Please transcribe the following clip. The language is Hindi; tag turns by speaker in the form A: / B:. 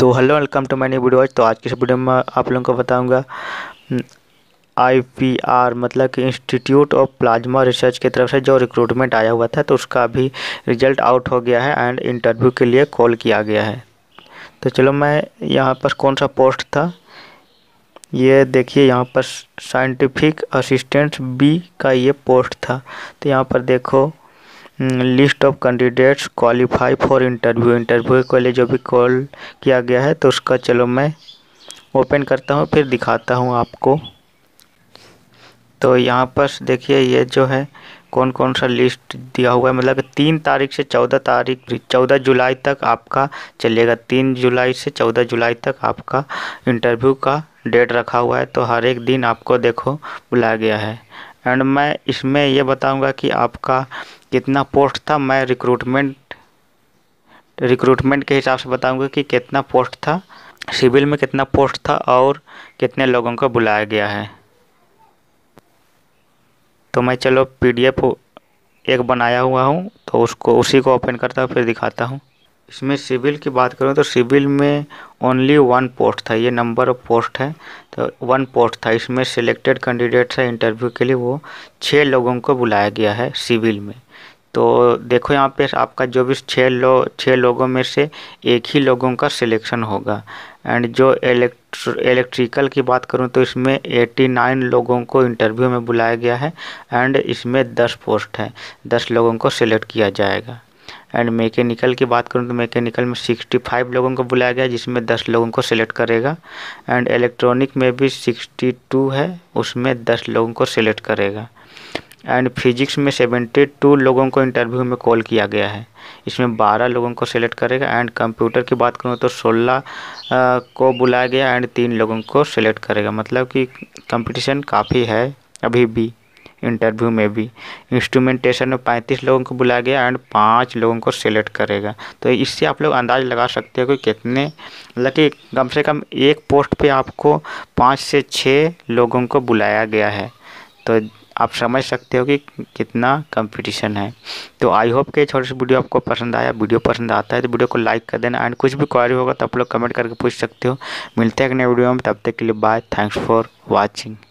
A: तो hello welcome to my new video तो आज की इस वीडियो में आप लोगों को बताऊंगा आईपीआर हम्म, मतलब कि इंस्टीट्यूट ऑफ प्लाज्मा रिसर्च की तरफ से जो रिक्रूटमेंट आया हुआ था तो उसका अभी रिजल्ट आउट हो गया है एंड इंटरव्यू के लिए कॉल किया गया है तो चलो मैं यहाँ पर कौन सा पोस्ट था ये देखिए यहाँ पर साइंटिफिक असिस्टेंट बी का ये पोस्ट था तो यहाँ पर देखो list of candidates qualify for interview interview के लिए जो भी कॉल किया गया है तो उसका चलो मैं ओपन करता हूँ फिर दिखाता हूँ आपको तो यहाँ पर देखिए ये जो है कौन कौन सा लिस्ट दिया हुआ है मतलब तीन तारीख से चौदह तारीख चौदह जुलाई तक आपका चलेगा तीन जुलाई से चौदह जुलाई तक आपका इंटरव्यू का डेट रखा हुआ है तो हर एक दिन आपको देखो बुलाया गया है एंड मैं इसमें यह बताऊंगा कि आपका कितना पोस्ट था मैं रिक्रूटमेंट रिक्रूटमेंट के हिसाब से बताऊंगा कि कितना पोस्ट था सिविल में कितना पोस्ट था और कितने लोगों को बुलाया गया है तो मैं चलो पीडीएफ एक बनाया हुआ हूँ तो उसको उसी को ओपन करता हूँ फिर दिखाता हूँ इसमें सिविल की बात करूँ तो सिविल में ओनली वन पोस्ट था ये नंबर ऑफ पोस्ट है तो वन पोस्ट था इसमें सिलेक्टेड कैंडिडेट्स है इंटरव्यू के लिए वो छः लोगों को बुलाया गया है सिविल में तो देखो यहाँ पे आपका जो भी छः लोग छः लोगों में से एक ही लोगों का सिलेक्शन होगा एंड जो इलेक्ट्र इलेक्ट्रिकल की बात करूँ तो इसमें नाइन लोगों को इंटरव्यू में बुलाया गया है एंड इसमें दस पोस्ट हैं दस लोगों को सिलेक्ट किया जाएगा एंड मैकेनिकल की बात करूँ तो मैकेनिकल में 65 लोगों को बुलाया गया जिसमें 10 लोगों को सिलेक्ट करेगा एंड इलेक्ट्रॉनिक में भी 62 है उसमें 10 लोगों को सिलेक्ट करेगा एंड फिजिक्स में 72 लोगों को इंटरव्यू में कॉल किया गया है इसमें 12 लोगों को सिलेक्ट करेगा एंड कंप्यूटर की बात करूँ तो 16 को बुलाया गया एंड तीन लोगों को सिलेक्ट करेगा मतलब कि कंपटीशन काफ़ी है अभी भी इंटरव्यू में भी इंस्ट्रूमेंटेशन में पैंतीस लोगों को बुलाया गया एंड पाँच लोगों को सेलेक्ट करेगा तो इससे आप लोग अंदाज लगा सकते हो कि कितने मतलब कि कम से कम एक पोस्ट पे आपको पाँच से छः लोगों को बुलाया गया है तो आप समझ सकते हो कि कितना कंपटीशन है तो आई होप के छोटी सी वीडियो आपको पसंद आया वीडियो पसंद आता है तो वीडियो को लाइक कर देना एंड कुछ भी क्वारी होगा तो आप लोग कमेंट करके पूछ सकते हो मिलते हैं एक नए वीडियो में तब तक के लिए बाय थैंक्स फॉर वॉचिंग